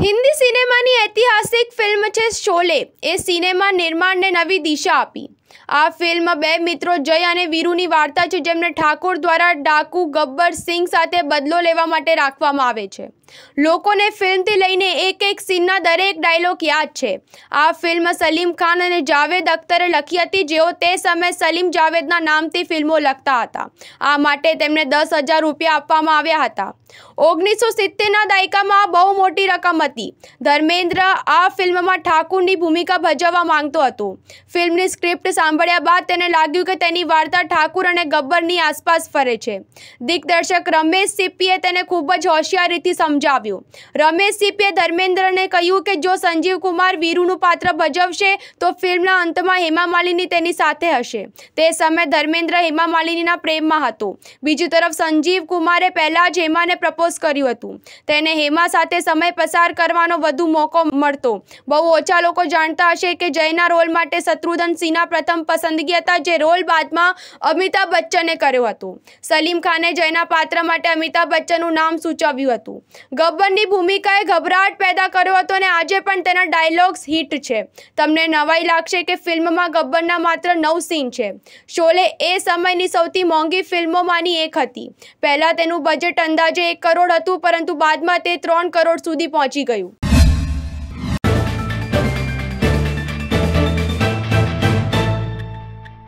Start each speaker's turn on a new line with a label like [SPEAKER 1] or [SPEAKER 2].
[SPEAKER 1] હિન્દી સિનેમાની ઐતિહાસિક ફિલ્મ છે શોલે એ સિનેમા નિર્માણને નવી દિશા આપી આ ફિલ્મ બે મિત્રો જય અને વીરુની વાર્તા છે જેમને ઠાકોર દ્વારા ડાકુ ગબ્બર સિંહ સાથે બદલો લેવા માટે રાખવામાં આવે છે લોકોને ફિલ્મથી લઈને એક એક સીનના દરેક ડાયલોગ યાદ છે આ ફિલ્મ સલીમ ખાન અને જાવેદ અખ્તરે લખી હતી જેઓ તે સમયે સલીમ જાવેદના નામથી ફિલ્મો લખતા હતા આ માટે તેમને દસ હજાર રૂપિયા આપવામાં આવ્યા હતા ઓગણીસો સિત્તેરના દાયકામાં બહુ મોટી રકમ હતી ધર્મેન્દ્ર આ ફિલ્મમાં ઠાકુરની ભૂમિકા ભજવવા માંગતો હતો ફિલ્મની સ્ક્રિપ્ટ સાંભળ્યા બાદ તેને લાગ્યું કે તેની વાર્તા ઠાકુર અને ગબ્બરની આસપાસ ફરે છે દિગ્દર્શક રમેશ સિપ્પીએ તેને ખૂબ જ હોશિયારીથી સમજાવ્યું રમેશ સિપ્પીએ ધર્મેન્દ્રને કહ્યું કે જો સંજીવ કુમાર વીરુનું પાત્ર ભજવશે તો ફિલ્મના અંતમાં હેમા માલિની તેની સાથે હશે તે સમયે ધર્મેન્દ્ર હેમા માલિનીના પ્રેમમાં હતો બીજી તરફ સંજીવ કુમારે પહેલાં જ હેમાને પ્રપોઝ કર્યું હતું તેને હેમા સાથે સમય પસાર કરવાનો વધુ મોકો મળતો બહુ ઓછા લોકો જાણતા હશે કે જયના રોલ માટે શત્રુઘ્ન સિંહના પ્રથમ પસંદગી હતા જે રોલ બાદમાં અમિતાભ બચ્ચને કર્યો હતો સલીમ ખાને જયના પાત્ર માટે અમિતાભ બચ્ચનનું નામ સૂચવ્યું હતું ગબ્બરની ભૂમિકાએ ગભરાટ પેદા કર્યો હતો અને આજે પણ તેના ડાયલોગ્સ હિટ છે તમને નવાઈ લાગશે કે ફિલ્મમાં ગબ્બરના માત્ર નવ સીન છે શોલે એ સમયની સૌથી મોંઘી ફિલ્મોમાંની એક હતી પહેલાં તેનું બજેટ અંદાજે એક કરોડ હતું પરંતુ બાદમાં તે ત્રણ કરોડ સુધી પહોંચી ગયું